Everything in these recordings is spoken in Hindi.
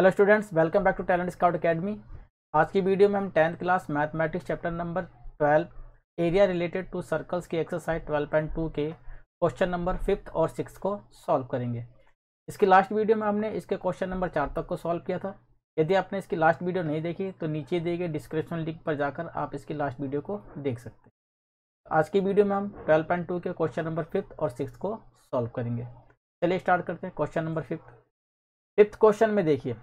hello students welcome back to Talent Scout Academy आज की वीडियो में हम tenth class mathematics chapter number twelve area related to circles की एक्सरसाइज ट्वेल्व पॉइंट टू के क्वेश्चन नंबर फिफ्थ और सिक्स को सॉल्व करेंगे इसकी लास्ट वीडियो में हमने इसके क्वेश्चन नंबर चार तक को सॉल्व किया था यदि आपने इसकी लास्ट वीडियो नहीं देखी तो नीचे दिए गए डिस्क्रिप्शन लिंक पर जाकर आप इसकी लास्ट वीडियो को देख सकते हैं आज की वीडियो में हम ट्वेल्व पॉइंट टू के क्वेश्चन नंबर फिफ्थ और सिक्स को सॉल्व करेंगे चलिए स्टार्ट करते हैं question number fifth fifth question में देखिए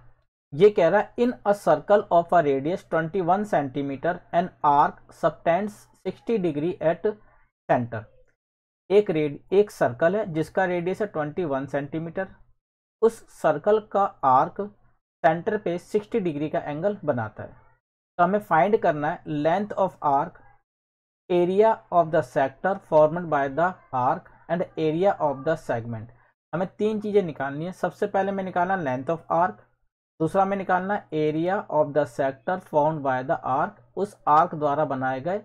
ये कह रहा है in a circle of a radius 21 centimetre an arc subtends 60 degree at centre एक रेड एक सर्कल है जिसका रेडियस है 21 सेंटीमीटर उस सर्कल का आर्क सेंटर पे 60 डिग्री का एंगल बनाता है तो हमें फाइंड करना है length of arc area of the sector form by the arc and area of the segment हमें तीन चीज़ें निकालनी है सबसे पहले मैं निकालना लेंथ ऑफ आर्क दूसरा में निकालना area of the sector found by the arc उस आर्क द्वारा बनाए गए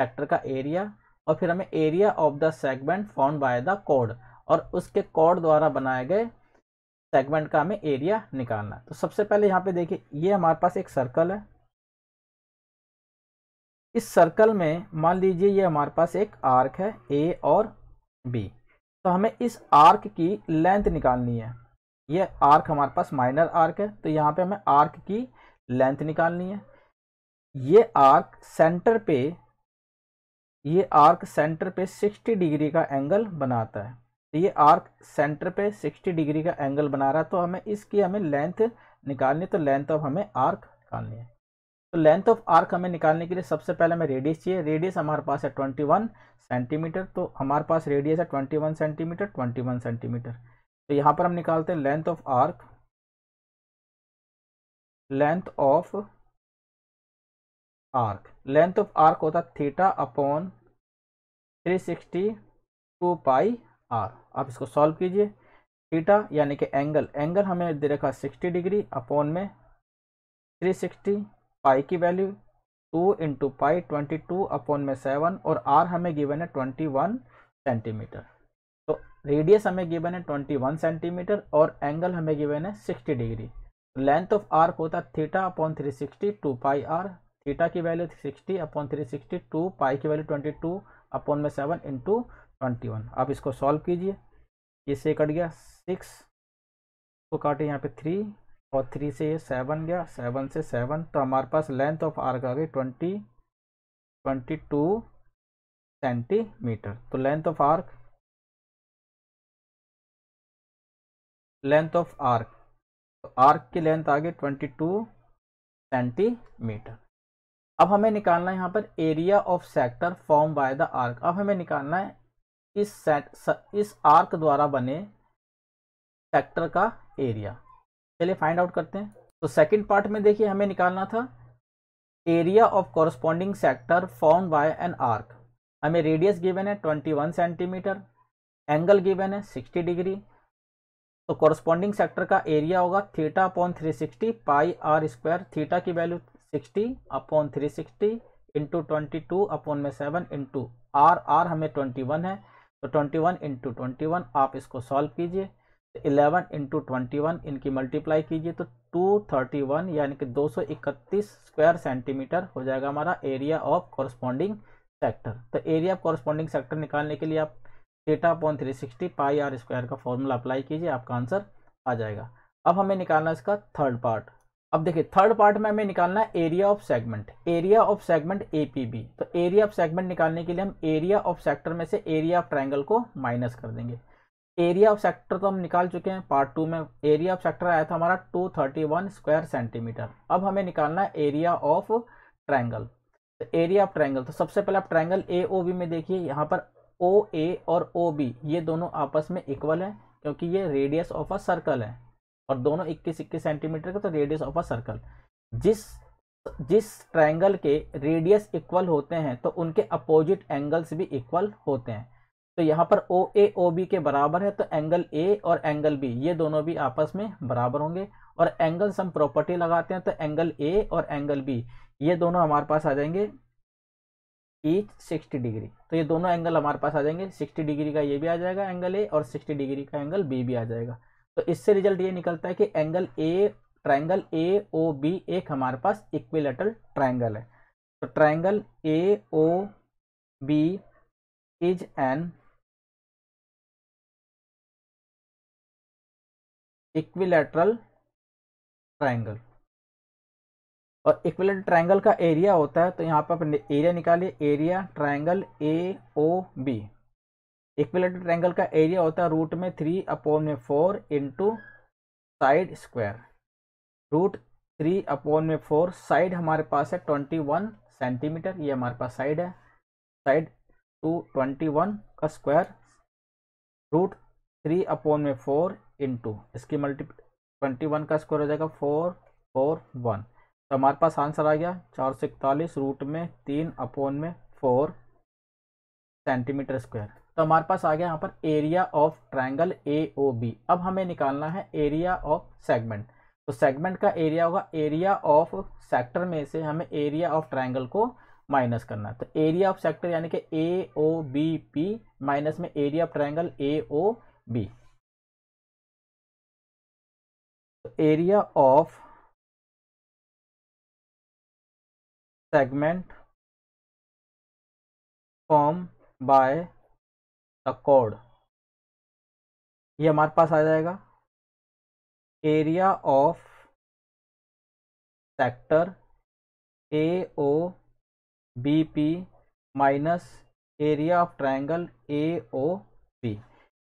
सेक्टर का एरिया और फिर हमें area of the segment found by the कोड और उसके कोड द्वारा बनाए गए सेगमेंट का हमें एरिया निकालना तो सबसे पहले यहाँ पे देखिए ये हमारे पास एक सर्कल है इस सर्कल में मान लीजिए ये हमारे पास एक आर्क है ए और बी तो हमें इस आर्क की लेंथ निकालनी है ये आर्क हमारे पास माइनर आर्क है तो यहाँ पे हमें आर्क की लेंथ निकालनी है ये आर्क सेंटर पे ये आर्क सेंटर पे 60 डिग्री का एंगल बनाता है तो ये आर्क सेंटर पे 60 डिग्री का एंगल बना रहा है तो हमें इसकी हमें लेंथ निकालनी तो लेंथ ऑफ हमें आर्क निकालनी है तो लेंथ ऑफ आर्क हमें निकालने के लिए सबसे पहले हमें रेडियस चाहिए रेडियस हमारे पास है 21 सेंटीमीटर तो हमारे पास रेडियस है 21 सेंटीमीटर 21 सेंटीमीटर तो यहाँ पर हम निकालते हैं length of arc length of arc length of arc होता है theta upon sixty two pi r आप इसको सॉल्व कीजिए थीटा यानी कि एंगल एंगल हमें दे रखा 60 डिग्री अपॉन में 360 पाई की value two into pi twenty two upon में सेवन और आर हमें गिवन है ट्वेंटी वन सेंटीमीटर तो रेडियस हमें गिवन है ट्वेंटी वन सेंटीमीटर और एंगल हमें गिवन है sixty degree length of arc होता है theta upon three sixty two pi r theta की value sixty upon three sixty two pi की वैल्यू ट्वेंटी टू अपॉन में सेवन इंटू ट्वेंटी वन आप इसको सॉल्व कीजिए ये से कट गया सिक्स को काटे यहाँ पे थ्री और थ्री से ये सेवन गया सेवन से सेवन तो हमारे पास लेंथ ऑफ आर्क आ गई ट्वेंटी ट्वेंटी टू सेंटीमीटर तो length of arc length of arc तो आर्क की लेंथ आ गई ट्वेंटी टू सेंटीमीटर अब हमें निकालना है यहाँ पर area of sector form by the arc अब हमें निकालना है इस सेट इस आर्क द्वारा बने सेक्टर का एरिया चलिए फाइंड आउट करते हैं तो सेकंड पार्ट में देखिए हमें निकालना था area of corresponding sector form by an arc हमें रेडियस गिवन है 21 सेंटीमीटर एंगल गिवन है 60 डिग्री तो कॉरस्पॉन्डिंग सेक्टर का एरिया होगा theta upon three sixty pi are square theta की value sixty upon three sixty into twenty two upon में सेवन इंटू आर आर हमें ट्वेंटी वन है तो twenty one into twenty one आप इसको सॉल्व कीजिए इलेवन इंटू ट्वेंटी वन इनकी मल्टीप्लाई कीजिए तो टू थर्टी वन यानी कि दो सौ इकतीस स्क्वायर सेंटीमीटर हो जाएगा हमारा एरिया ऑफ कॉरस्पॉन्डिंग सेक्टर तो एरिया ऑफ कॉरस्पॉन्डिंग सेक्टर निकालने के लिए आप theta upon three sixty pi are square का फॉर्मूला अप्लाई कीजिए आपका आंसर आ जाएगा अब हमें निकालना इसका थर्ड पार्ट अब देखिए थर्ड पार्ट में हमें निकालना है area of segment area of segment B तो एरिया ऑफ सेगमेंट निकालने के लिए हम एरिया ऑफ सेक्टर में से एरिया ऑफ ट्राइंगल को माइनस कर देंगे एरिया ऑफ सेक्टर तो हम निकाल चुके हैं पार्ट टू में एरिया ऑफ सेक्टर आया था हमारा 231 स्क्वायर सेंटीमीटर अब हमें निकालना है एरिया ऑफ ट्रायंगल तो एरिया ऑफ ट्रायंगल तो सबसे पहले आप ट्रायंगल ए ओ बी में देखिए यहाँ पर ओ ए और ओ बी ये दोनों आपस में इक्वल है क्योंकि ये रेडियस ऑफ अ सर्कल है और दोनों इक्कीस इक्कीस सेंटीमीटर का तो रेडियस ऑफ अ सर्कल जिस जिस ट्रायंगल के रेडियस इक्वल होते हैं तो उनके अपोजिट एंगल्स भी इक्वल होते हैं तो यहाँ पर ओ ए ओ बी के बराबर है तो एंगल ए और एंगल बी ये दोनों भी आपस में बराबर होंगे और एंगल सम प्रॉपर्टी लगाते हैं तो एंगल ए और एंगल बी ये दोनों हमारे पास आ जाएंगे ईच 60 डिग्री तो ये दोनों एंगल हमारे पास आ जाएंगे 60 डिग्री का ये भी आ जाएगा एंगल ए और 60 डिग्री का एंगल बी भी आ जाएगा तो इससे रिजल्ट ये निकलता है कि angle A triangle A O B एक हमारे पास इक्विलेटरल ट्राइंगल है तो triangle A O B is an equilateral triangle और इक्विलेंट ट्राइंगल का एरिया होता है तो यहाँ पर अपने एरिया निकालिए area triangle A O B equilateral triangle का एरिया होता है रूट में थ्री अपॉन में four into side square root three upon में फोर साइड हमारे पास है ट्वेंटी वन सेंटीमीटर ये हमारे पास साइड है साइड टू ट्वेंटी वन का स्क्वायर रूट थ्री अपॉन में फोर इंटू इसकी मल्टी ट्वेंटी वन का स्क्वायर हो जाएगा फोर फोर वन तो हमारे पास आंसर आ गया चार सौ इकतालीस रूट में तीन अपोन में फोर सेंटीमीटर स्क्वायर तो हमारे पास आ गया यहाँ पर area of triangle A O B अब हमें निकालना है एरिया ऑफ सेगमेंट तो सेगमेंट का एरिया होगा एरिया ऑफ सेक्टर में से हमें एरिया ऑफ ट्रायंगल को माइनस करना है तो एरिया ऑफ सेक्टर यानी कि A O B P minus में area of triangle A O B area of segment form by the chord ये हमारे पास आ जाएगा area of sector A O B P minus area of triangle A O B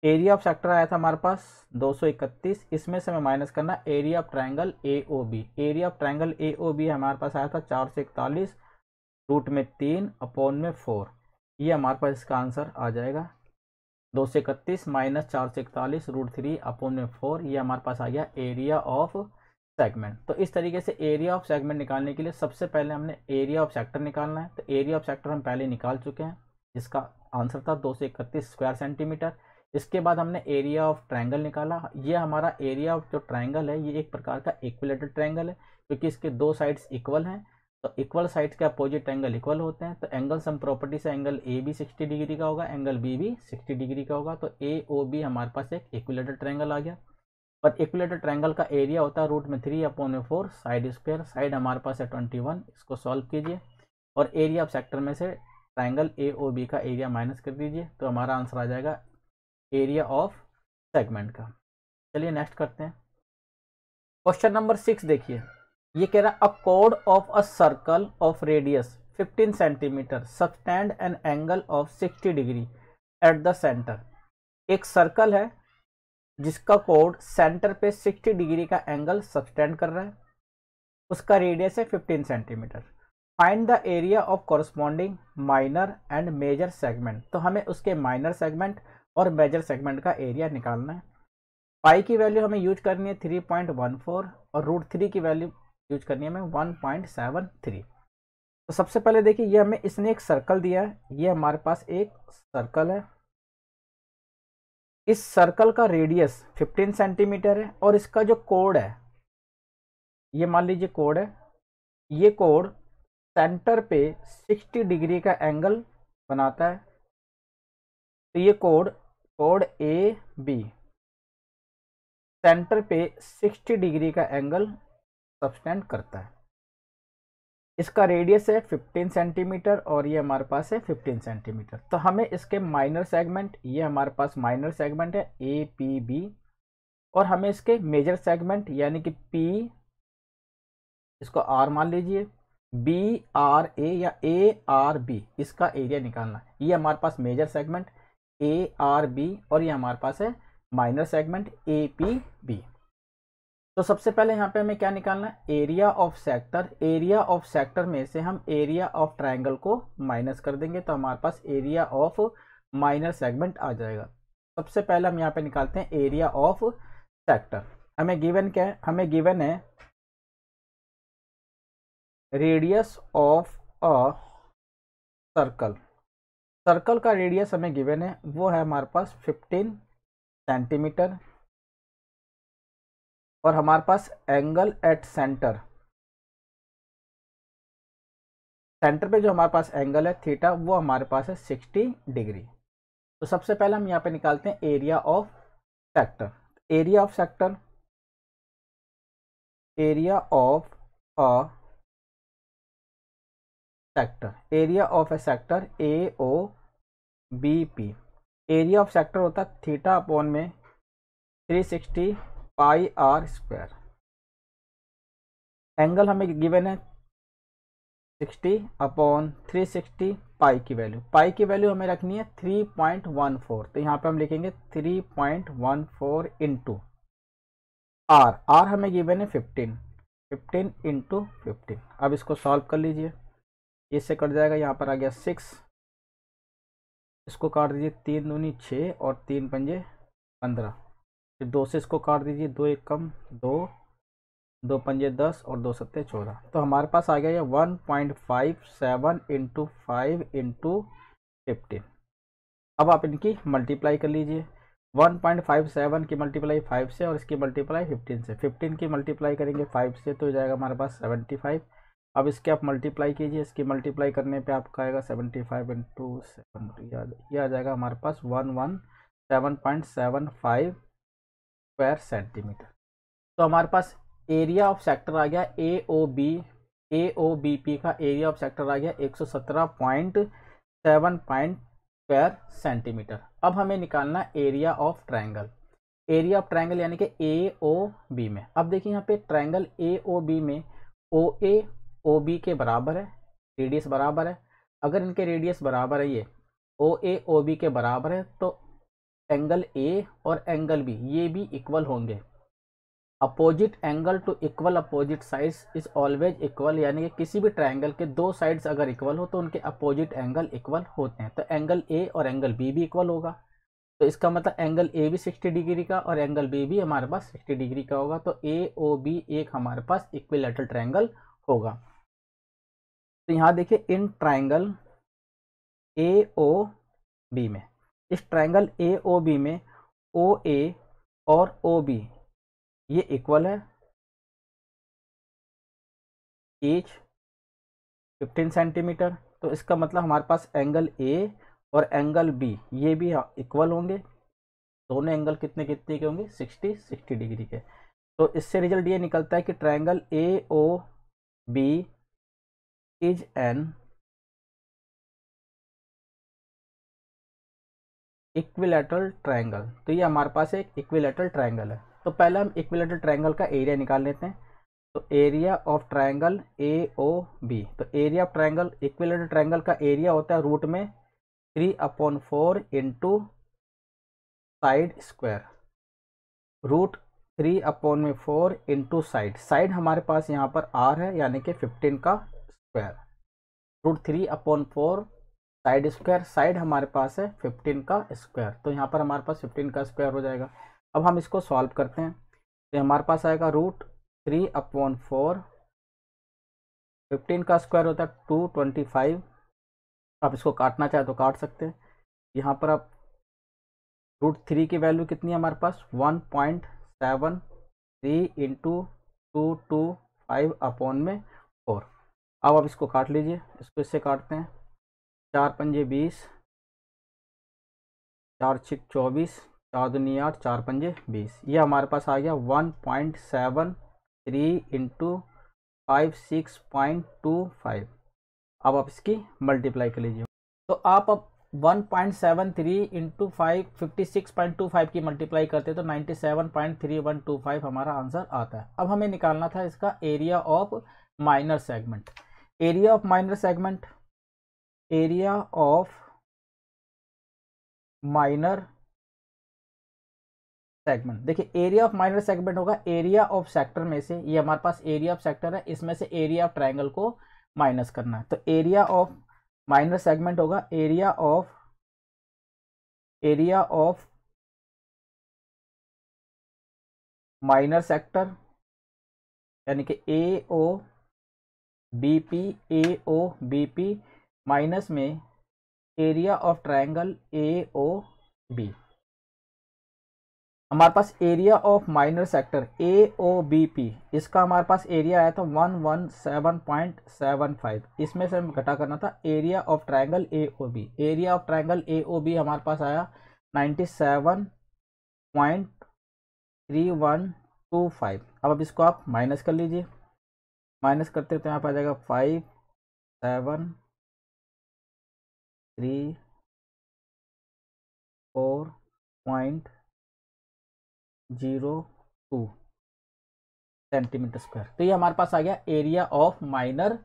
area of sector आया था हमारे पास 231 इसमें से हमें माइनस करना area of triangle A O B area of triangle A O B हमारे पास आया था चार सौ इकतालीस रूट में तीन अपॉन में फोर ये हमारे पास इसका आंसर आ जाएगा दो सौ इकतीस माइनस चार सौ इकतालीस रूट थ्री अपॉन में फोर ये हमारे पास आ गया एरिया ऑफ सेगमेंट तो इस तरीके से एरिया ऑफ सेगमेंट निकालने के लिए सबसे पहले हमने एरिया ऑफ सेक्टर निकालना है तो एरिया ऑफ सेक्टर हम पहले निकाल चुके हैं जिसका आंसर था दो सौ इकतीस स्क्वायर सेंटीमीटर इसके बाद हमने एरिया ऑफ ट्रायंगल निकाला ये हमारा एरिया ऑफ जो ट्रायंगल है ये एक प्रकार का इक्विलेटर ट्रायंगल है क्योंकि इसके दो साइड्स इक्वल हैं तो इक्वल साइड्स के अपोजिट एंगल इक्वल होते हैं तो एंगल सम प्रॉपर्टी से एंगल ए भी सिक्सटी डिग्री का होगा एंगल बी भी सिक्सटी डिग्री का होगा तो ए ओ बी हमारे पास एक इक्विलेटर ट्रायंगल आ गया पर इक्विलेटर ट्रायंगल का एरिया होता है रूट में थ्री अपॉन में फोर साइड स्क्वेयर साइड हमारे पास है ट्वेंटी वन इसको सॉल्व कीजिए और एरिया ऑफ सेक्टर में से ट्रायंगल ए ओ बी का एरिया माइनस कर दीजिए तो हमारा आंसर आ जाएगा एरिया ऑफ सेगमेंट का चलिए नेक्स्ट करते हैं क्वेश्चन नंबर सिक्स देखिए ये कह रहा है a chord of a circle of radius 15 centimetre subtended an angle of 60 degree at the centre एक सर्कल है जिसका कोड सेंटर पे 60 डिग्री का एंगल सस्टेंड कर रहा है उसका रेडियस है 15 centimetre find the area of corresponding minor and major segment तो हमें उसके माइनर सेगमेंट और मेजर सेगमेंट का एरिया निकालना है पाई की वैल्यू हमें यूज करनी है थ्री पॉइंट वन फोर और रूट थ्री की वैल्यू यूज करनी है हमें वन पॉइंट सेवन थ्री तो सबसे पहले देखिए ये हमें इसने एक सर्कल दिया है ये हमारे पास एक सर्कल है इस सर्कल का रेडियस फिफ्टीन सेंटीमीटर है और इसका जो कोड है ये मान लीजिए कोड है ये कोड सेंटर पे 60 डिग्री का एंगल बनाता है तो ये code code A B centre पे 60 डिग्री का एंगल सब्सटेंड करता है इसका रेडियस है 15 सेंटीमीटर और ये हमारे पास है 15 सेंटीमीटर तो हमें इसके माइनर सेगमेंट ये हमारे पास माइनर सेगमेंट है ए पी बी और हमें इसके मेजर सेगमेंट यानी कि पी इसको आर मान लीजिए बी आर ए या ए आर बी इसका एरिया निकालना है ये हमारे पास major segment A R B और ये हमारे पास है minor segment A P B तो सबसे पहले यहाँ पे हमें क्या निकालना है area of sector area of sector में से हम एरिया ऑफ ट्राइंगल को माइनस कर देंगे तो हमारे पास एरिया ऑफ माइनर सेगमेंट आ जाएगा सबसे पहले हम यहाँ पे निकालते हैं एरिया ऑफ सेक्टर हमें गिवन क्या है हमें गिवन है radius of a circle circle का रेडियस हमें गिवन है वो है हमारे पास फिफ्टीन सेंटीमीटर और हमारे पास एंगल एट सेंटर सेंटर पे जो हमारे पास एंगल है थीटा वो हमारे पास है सिक्सटी डिग्री तो सबसे पहले हम यहाँ पे निकालते हैं area of sector area of sector area of a sector area of a sector A O B P area of sector होता है थीटा अपॉन में 360 पाई आर स्क्वायर एंगल हमें गिवन है 60 अपॉन 360 पाई की वैल्यू पाई की वैल्यू हमें रखनी है 3.14 तो यहाँ पे हम लिखेंगे 3.14 इंटू आर आर हमें गिवन है 15 15 इंटू फिफ्टीन अब इसको सॉल्व कर लीजिए ये से कट जाएगा यहाँ पर आ गया सिक्स इसको काट दीजिए तीन दूनी छः और तीन पंजे पंद्रह फिर दो से इसको काट दीजिए दो एक कम दो दो पंजे दस और दो सत्ते चौदह तो हमारे पास आ गया ये one point five seven into five into fifteen अब आप इनकी मल्टीप्लाई कर लीजिए वन पॉइंट फाइव सेवन की मल्टीप्लाई फाइव से और इसकी मल्टीप्लाई फिफ्टीन से फिफ्टीन की मल्टीप्लाई करेंगे फाइव से तो जाएगा हमारे पास सेवेंटी फाइव अब इसके आप मल्टीप्लाई कीजिए इसकी मल्टीप्लाई करने पे आपका आएगा सेवेंटी फाइव इंटू सेवेंटी ये आ जाएगा हमारे पास one one seven point seven five square centimetre तो हमारे पास एरिया ऑफ सेक्टर आ गया A O B A O B P का एरिया ऑफ सेक्टर आ गया एक सौ सत्रह point seven point square centimetre अब हमें निकालना area of triangle area of triangle यानी कि ए ओ बी में अब देखिए यहाँ पे ट्राइंगल ए ओ बी में ओ ए ओ बी के बराबर है रेडियस बराबर है अगर इनके रेडियस बराबर है ये ओ ए ओ बी के बराबर है तो एंगल ए और एंगल बी ये भी इक्वल होंगे opposite angle to equal opposite sides is always equal यानी कि किसी भी ट्राइंगल के दो साइड्स अगर इक्वल हो तो उनके अपोजिट एंगल इक्वल होते हैं तो एंगल ए और एंगल बी भी इक्वल होगा तो इसका मतलब एंगल ए भी सिक्सटी डिग्री का और एंगल बी भी हमारे पास सिक्सटी डिग्री का होगा तो ए ओ बी एक हमारे पास इक्विलेटरल ट्राइंगल होगा तो यहाँ देखिए in triangle A O B में इस ट्राइंगल ए ओ बी में ओ ए और ओ बी ये इक्वल है एच 15 सेंटीमीटर तो इसका मतलब हमारे पास एंगल ए और एंगल बी ये भी इक्वल हाँ, होंगे दोनों एंगल कितने कितने के होंगे 60 60 डिग्री के तो इससे रिजल्ट ये निकलता है कि triangle A O B is an equilateral triangle तो ये हमारे पास एक इक्विलेटरल ट्रायंगल है तो पहले हम इक्विलेटरल ट्रायंगल का एरिया निकाल लेते हैं तो area of triangle A O B तो area of triangle equilateral triangle का एरिया होता है रूट में three upon four into side square root three upon में फोर इंटू साइड साइड हमारे पास यहाँ पर आर है यानी कि फिफ्टीन का square root three upon four side square side हमारे पास है फिफ्टीन का स्क्वायर तो यहाँ पर हमारे पास फिफ्टीन का स्क्वायर हो जाएगा अब हम इसको सॉल्व करते हैं तो हमारे पास आएगा root three upon four fifteen का स्क्वायर होता है टू ट्वेंटी फाइव आप इसको काटना चाहे तो काट सकते हैं यहाँ पर आप रूट थ्री की वैल्यू कितनी है हमारे पास one point seven three into two two five upon में फोर अब आप इसको काट लीजिए इसको इससे काटते हैं चार पंजे बीस चार छिक चौबीस चार दुनिया आठ चार पंजे बीस ये हमारे पास आ गया one point seven three into five six point two five अब आप इसकी मल्टीप्लाई कर लीजिए तो आप अब one point seven three into five fifty six point two five की मल्टीप्लाई करते हैं तो ninety seven point three one two five हमारा आंसर आता है अब हमें निकालना था इसका area of minor segment area of minor segment area of minor segment देखिए एरिया ऑफ माइनर सेगमेंट होगा एरिया ऑफ सेक्टर में से ये हमारे पास एरिया ऑफ सेक्टर है इसमें से एरिया ऑफ ट्राइंगल को माइनस करना है तो एरिया ऑफ माइनर सेगमेंट होगा area of area of minor sector यानी कि A O B P A O B P minus में area of triangle A O B हमारे पास area of minor sector A O B P इसका हमारे पास एरिया आया था one one seven point seven five इसमें से हमें घटा करना था area of triangle A O B area of triangle A O B हमारे पास आया ninety seven point three one two five अब अब इसको आप माइनस कर लीजिए माइनस करते हैं तो यहाँ पर आ जाएगा five seven three four point zero two centimetre square तो ये हमारे पास आ गया एरिया ऑफ माइनर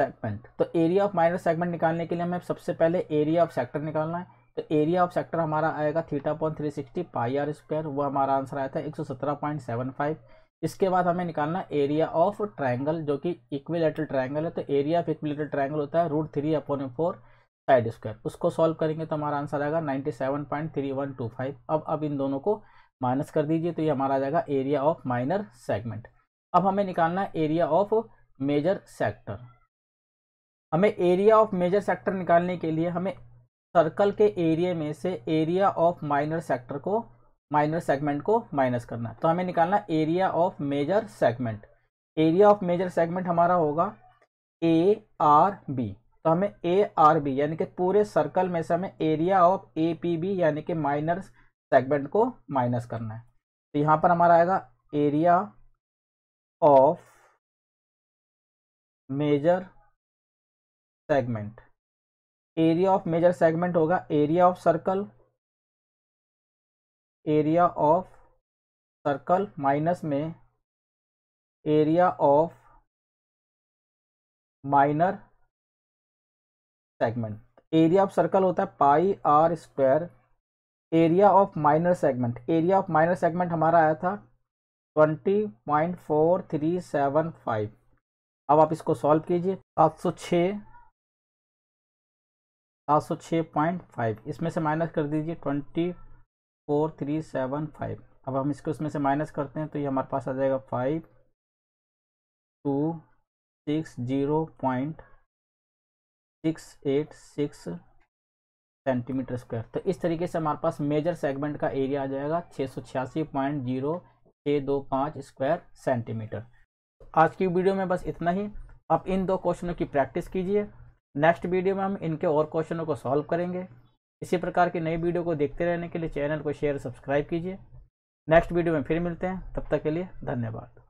सेगमेंट तो एरिया ऑफ माइनर सेगमेंट निकालने के लिए हमें सबसे पहले एरिया ऑफ सेक्टर निकालना है तो एरिया ऑफ सेक्टर हमारा आएगा theta point three sixty pi are square वो हमारा आंसर आया था एक सौ सत्रह पॉइंट सेवन फाइव इसके बाद हमें निकालना एरिया ऑफ ट्राइंगल जो कि इक्विलेटरल ट्राइंगल है तो एरिया ऑफ इक्विलेटरल ट्राइंगल होता है root three upon four side square उसको सॉल्व करेंगे तो हमारा आंसर आएगा ninety seven point three one two five अब अब इन दोनों को माइनस कर दीजिए तो ये हमारा आ जाएगा एरिया ऑफ माइनर सेगमेंट अब हमें निकालना एरिया ऑफ मेजर सेक्टर हमें एरिया ऑफ मेजर सेक्टर निकालने के लिए हमें सर्कल के एरिया में से एरिया ऑफ माइनर सेक्टर को माइनर सेगमेंट को माइनस करना है तो हमें निकालना area of major segment area of major segment हमारा होगा ए आर बी तो हमें ए आर बी यानी कि पूरे सर्कल में से हमें area of A P B यानी कि माइनर सेगमेंट को माइनस करना है तो यहाँ पर हमारा आएगा area of major segment area of major segment होगा area of circle area of circle minus में area of minor segment area of circle होता है pi are square area of minor segment area of minor segment हमारा आया था twenty point four three seven five अब आप इसको सॉल्व कीजिए सात सौ छः सात सौ छः पॉइंट फाइव इसमें से माइनस कर दीजिए twenty four three seven five अब हम इसको इसमें से माइनस करते हैं तो ये हमारे पास आ जाएगा five two six zero point six eight six centimetre square तो इस तरीके से हमारे पास मेजर सेगमेंट का एरिया आ जाएगा छः सौ छियासी पॉइंट जीरो छः दो पाँच स्क्वायर सेंटीमीटर आज की वीडियो में बस इतना ही आप इन दो क्वेश्चनों की प्रैक्टिस कीजिए नेक्स्ट वीडियो में हम इनके और क्वेश्चनों को सॉल्व करेंगे इसी प्रकार की नई वीडियो को देखते रहने के लिए चैनल को शेयर सब्सक्राइब कीजिए नेक्स्ट वीडियो में फिर मिलते हैं तब तक के लिए धन्यवाद